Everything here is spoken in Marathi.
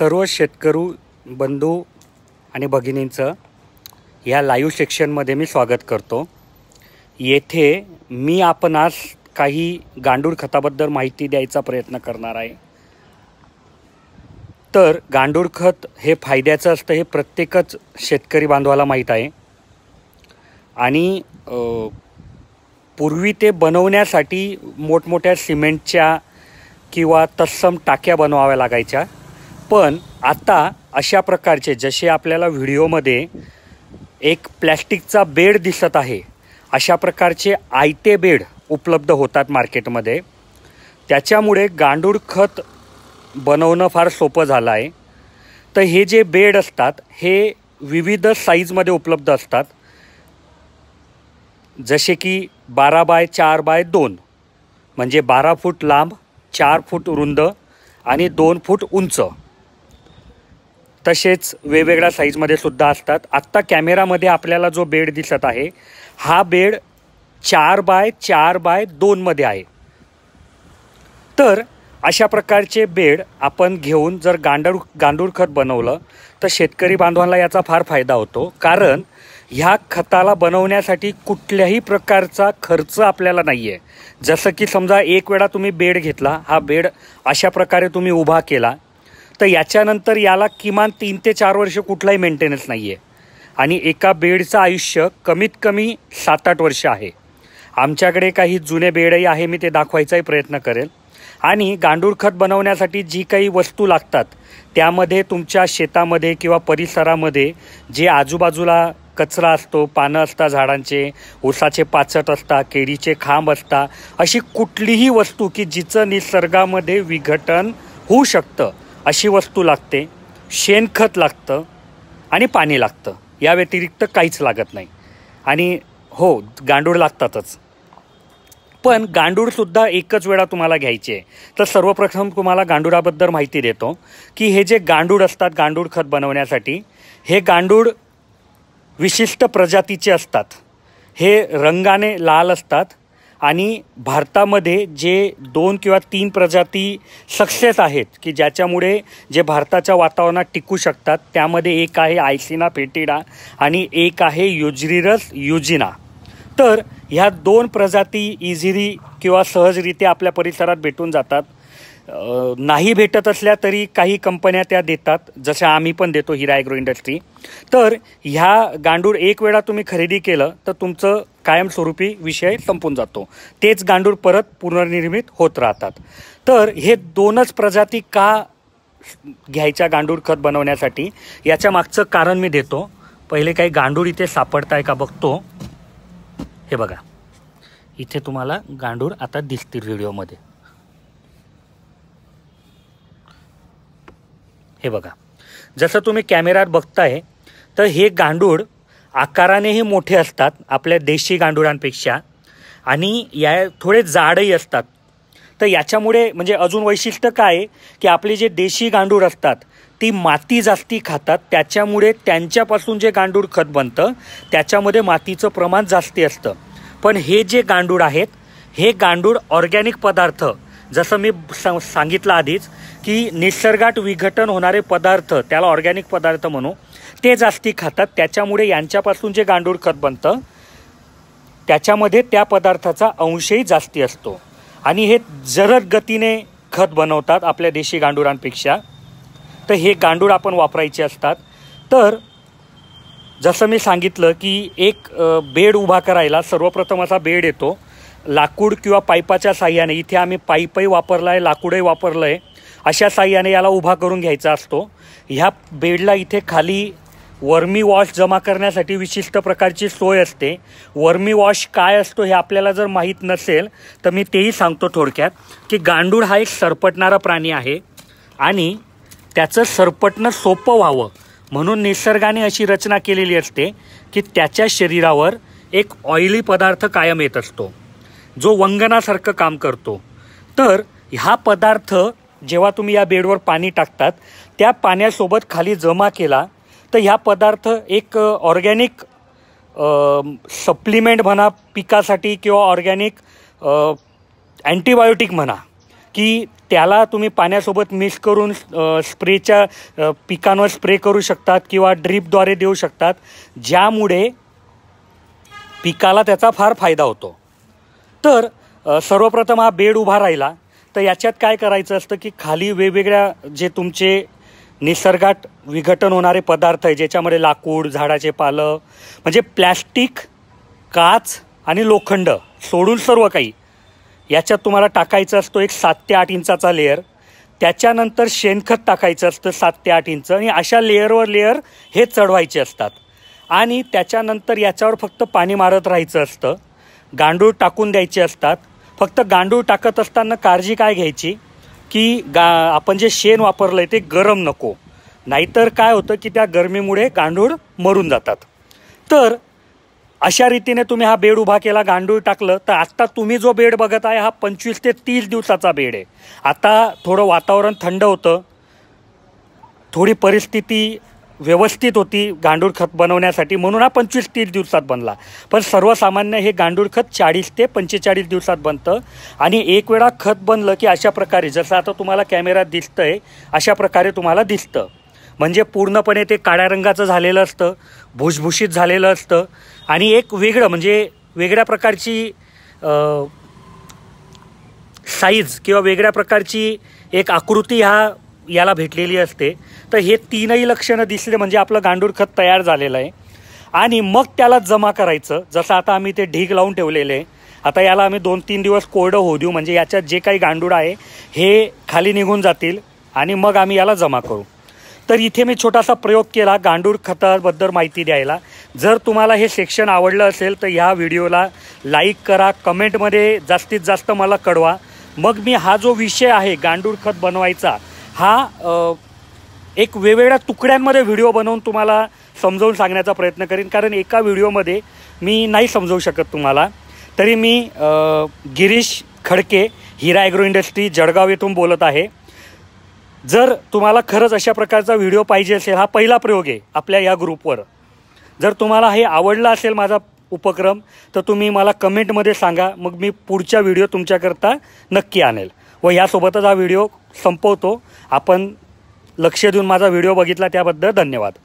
सर्व शेतकरू बंधू आणि भगिनींचं या लाईव्ह सेक्शनमध्ये मी स्वागत करतो येथे मी आपणास काही गांडूळ खताबद्दल माहिती द्यायचा प्रयत्न करणार आहे तर गांडूळ खत हे फायद्याचं असतं हे प्रत्येकच शेतकरी बांधवाला माहीत आहे आणि पूर्वी ते बनवण्यासाठी मोठमोठ्या सिमेंटच्या किंवा तत्सम टाक्या बनवाव्या लागायच्या पण आता अशा प्रकारचे जसे आपल्याला व्हिडिओमध्ये एक प्लॅस्टिकचा बेड दिसत आहे अशा प्रकारचे आयते बेड उपलब्ध होतात मार्केटमध्ये त्याच्यामुळे गांडूळ खत बनवणं फार सोपं झालं आहे तर हे जे बेड असतात हे विविध साईजमध्ये उपलब्ध असतात जसे की बारा बाय चार बाय दोन म्हणजे बारा फूट लांब चार फूट रुंद आणि दोन फूट उंच तसेच वेगवेगळ्या साईजमध्ये सुद्धा असतात आत्ता कॅमेरामध्ये आपल्याला जो बेड दिसत आहे हा बेड चार बाय चार बाय दोनमध्ये आहे तर अशा प्रकारचे बेड आपण घेऊन जर गांडूळ गांडूळ खत बनवलं तर शेतकरी बांधवांना याचा फार फायदा होतो कारण ह्या खताला बनवण्यासाठी कुठल्याही प्रकारचा खर्च आपल्याला नाही आहे जसं की समजा एक वेळा तुम्ही बेड घेतला हा बेड अशा प्रकारे तुम्ही उभा केला तर याच्यानंतर याला किमान तीन ते चार वर्ष कुठलाही मेंटेनन्स नाही आहे आणि एका बेडचं आयुष्य कमीत कमी सात आठ वर्ष आहे आमच्याकडे काही जुने बेडही आहे मी ते दाखवायचाही प्रयत्न करेल आणि गांडूळ खत बनवण्यासाठी जी काही वस्तू लागतात त्यामध्ये तुमच्या शेतामध्ये किंवा परिसरामध्ये जे आजूबाजूला कचरा असतो पानं असतात झाडांचे ऊसाचे पाचट असतात केळीचे खांब असतात अशी कुठलीही वस्तू की जिचं निसर्गामध्ये विघटन होऊ शकतं अशी वस्तू लागते शेणखत लागतं आणि पाणी लागतं या व्यतिरिक्त काहीच लागत नाही आणि हो गांडूळ लागतातच पण गांडूळसुद्धा एकच वेळा तुम्हाला घ्यायची आहे तर सर्वप्रथम तुम्हाला गांडुळाबद्दल माहिती देतो की हे जे गांडूळ असतात गांडूळ खत बनवण्यासाठी हे गांडूळ विशिष्ट प्रजातीचे असतात हे रंगाने लाल असतात आणि भारतामध्ये जे दोन किंवा तीन प्रजाती सक्सेस आहेत की ज्याच्यामुळे जे भारताच्या वातावरणात टिकू शकतात त्यामध्ये एक आहे आयसिना पेटिडा आणि एक आहे युजरिरस युजिना तर ह्या दोन प्रजाती इझिली किंवा सहजरित्या आपल्या परिसरात भेटून जातात नाही भेटत असल्या तरी काही कंपन्या त्या देतात जशा आम्ही पण देतो हिरा ॲग्रो इंडस्ट्री तर ह्या गांडूळ एक वेळा तुम्ही खरेदी केलं तर तुमचं कायमस्वरूपी विषय संपून जातो तेच गांडूळ परत पुनर्निर्मित होत राहतात तर हे दोनच प्रजाती का घ्यायच्या गांडूळ खत बनवण्यासाठी याच्या मागचं कारण मी देतो पहिले काही गांडूळ इथे सापडत का बघतो हे बघा इथे तुम्हाला गांडूळ आता दिसतील व्हिडिओमध्ये हे बघा जसं तुम्ही कॅमेरात बघताय तर हे गांडूळ आकारानेही मोठे असतात आपल्या देशी गांडुळांपेक्षा आणि या थोडे जाडही असतात तर याच्यामुळे म्हणजे अजून वैशिष्ट्य काय आहे की आपले जे देशी गांडूळ असतात ती माती जास्ती खातात त्याच्यामुळे त्यांच्यापासून जे गांडूळ खत बनतं त्याच्यामध्ये मातीचं प्रमाण जास्ती असतं पण हे जे गांडूळ आहेत हे गांडूळ ऑर्गॅनिक पदार्थ जसं मी सांगितलं आधीच की निसर्गात विघटन होणारे पदार्थ त्याला ऑर्गॅनिक पदार्थ म्हणू ते जास्ती खातात त्याच्यामुळे यांच्यापासून जे गांडूळ खत बनतं त्याच्यामध्ये त्या पदार्थाचा अंशही जास्ती असतो आणि हे जरद गतीने खत बनवतात आपल्या देशी गांडुळांपेक्षा तर हे गांडूळ आपण वापरायचे असतात तर जसं मी सांगितलं की एक बेड उभा करायला सर्वप्रथम असा बेड येतो लाकूड किंवा पाईपाच्या साह्याने इथे आम्ही पाईपही वापरला आहे लाकूडही वापरलं आहे अशा साह्याने याला उभा करून घ्यायचा असतो ह्या बेडला इथे खाली वर्मी वॉश जमा करण्यासाठी विशिष्ट प्रकारची सोय असते वर्मी वॉश काय असतो हे आपल्याला जर माहीत नसेल तर मी तेही सांगतो थोडक्यात की गांडूळ हा एक सरपटणारा प्राणी आहे आणि त्याचं सरपटणं सोपं व्हावं म्हणून निसर्गाने अशी रचना केलेली असते की त्याच्या शरीरावर एक ऑइली पदार्थ कायम येत असतो जो वंगणासारखं काम करतो तर हा पदार्थ जेव्हा तुम्ही या बेडवर पाणी टाकतात त्या पाण्यासोबत खाली जमा केला तर ह्या पदार्थ एक ऑर्गॅनिक सप्लिमेंट म्हणा पिकासाठी किंवा ऑर्गॅनिक अँटीबायोटिक म्हणा की त्याला तुम्ही पाण्यासोबत मिक्स करून स्प्रेच्या पिकांवर स्प्रे करू शकतात किंवा ड्रीपद्वारे देऊ शकतात ज्यामुळे पिकाला त्याचा फार फायदा होतो तर सर्वप्रथम हा बेड उभा राहिला तर याच्यात काय करायचं असतं की खाली वेगवेगळ्या जे तुमचे निसर्गात विघटन होणारे पदार्थ आहे ज्याच्यामध्ये लाकूड झाडाचे पालं म्हणजे प्लॅस्टिक काच आणि लोखंड सोडून सर्व काही याच्यात तुम्हाला टाकायचं असतो एक सात ते आठ इंचाचा लेअर त्याच्यानंतर शेणखत टाकायचं असतं सात ते आठ इंच आणि अशा लेअरवर लेअर हे चढवायचे असतात आणि त्याच्यानंतर याच्यावर फक्त पाणी मारत राहायचं असतं गांडूळ टाकून द्यायचे असतात फक्त गांडूळ टाकत असताना काळजी काय घ्यायची की गा आपण जे शेण वापरलं ते गरम नको नाहीतर काय होतं की त्या गरमीमुळे गांडूळ मरून जातात तर अशा रीतीने तुम्ही हा बेड उभा केला गांडूळ टाकलं तर आत्ता तुम्ही जो बेड बघत आहे हा पंचवीस ते तीस दिवसाचा बेड आहे आता थोडं वातावरण थंड होतं थोडी परिस्थिती व्यवस्थित होती गांडूळ खत बनवण्यासाठी म्हणून हा पंचवीस तीस दिवसात बनला पण सर्वसामान्य हे गांडूळ खत चाळीस ते पंचेचाळीस दिवसात बनतं आणि एक वेळा खत बनलं की अशा प्रकारे जसं आता तुम्हाला कॅमेरा दिसतं आहे अशा प्रकारे तुम्हाला दिसतं म्हणजे पूर्णपणे ते काळ्या रंगाचं झालेलं असतं भुसभुशीत झालेलं असतं आणि एक वेगळं म्हणजे वेगळ्या प्रकारची साईज किंवा वेगळ्या प्रकारची एक आकृती हा याला भेटलेली असते तर हे तीनही लक्षणं दिसले म्हणजे आपलं गांडूळ खत तयार झालेलं आहे आणि मग त्याला जमा करायचं जसं आता आम्ही ते ढीग लावून ठेवलेले आहे आता याला आम्ही दोन तीन दिवस कोरडं होऊ देऊ म्हणजे याच्यात जे काही गांडूळ आहे हे खाली निघून जातील आणि मग आम्ही याला जमा करू तर इथे मी छोटासा प्रयोग केला गांडूळ खताबद्दल माहिती द्यायला जर तुम्हाला हे सेक्शन आवडलं असेल तर ह्या व्हिडिओला लाईक करा कमेंटमध्ये जास्तीत जास्त मला कळवा मग मी हा जो विषय आहे गांडूळ खत बनवायचा हा एक वेगवेगळ्या तुकड्यांमध्ये व्हिडिओ बनवून तुम्हाला समजावून सांगण्याचा प्रयत्न करेन कारण एका व्हिडिओमध्ये मी नाही समजवू शकत तुम्हाला तरी मी गिरीश खडके हिरा ॲग्रो इंडस्ट्री जळगाव येथून बोलत आहे जर तुम्हाला खरंच अशा प्रकारचा व्हिडिओ पाहिजे असेल हा पहिला प्रयोग आहे आपल्या या ग्रुपवर जर तुम्हाला हे आवडलं असेल माझा उपक्रम तर तुम्ही मला कमेंटमध्ये सांगा मग मी पुढच्या व्हिडिओ तुमच्याकरता नक्की आणेल व यासोबतच हा व्हिडिओ संपवतो आपण लक्ष देऊन माझा व्हिडिओ बघितला त्याबद्दल धन्यवाद